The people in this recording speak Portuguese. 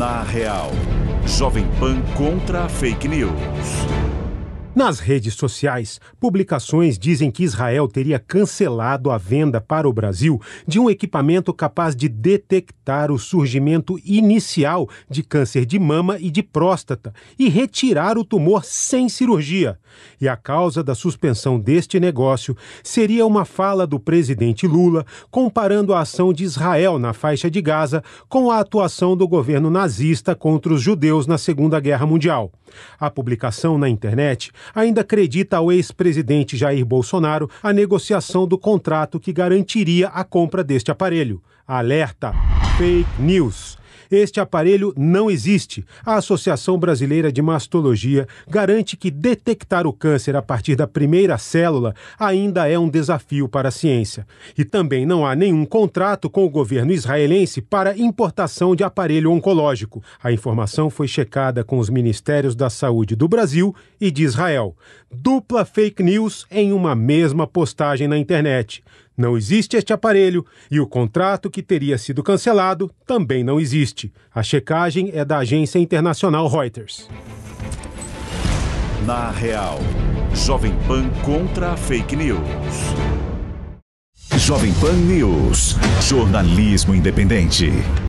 Na Real. Jovem Pan contra a Fake News. Nas redes sociais, publicações dizem que Israel teria cancelado a venda para o Brasil de um equipamento capaz de detectar o surgimento inicial de câncer de mama e de próstata e retirar o tumor sem cirurgia. E a causa da suspensão deste negócio seria uma fala do presidente Lula comparando a ação de Israel na faixa de Gaza com a atuação do governo nazista contra os judeus na Segunda Guerra Mundial. A publicação na internet ainda acredita ao ex-presidente Jair Bolsonaro a negociação do contrato que garantiria a compra deste aparelho. Alerta! Fake news. Este aparelho não existe. A Associação Brasileira de Mastologia garante que detectar o câncer a partir da primeira célula ainda é um desafio para a ciência. E também não há nenhum contrato com o governo israelense para importação de aparelho oncológico. A informação foi checada com os ministérios da Saúde do Brasil e de Israel. Dupla fake news em uma mesma postagem na internet. Não existe este aparelho e o contrato que teria sido cancelado também não existe. A checagem é da agência internacional Reuters. Na Real, Jovem Pan contra a fake news. Jovem Pan News, jornalismo independente.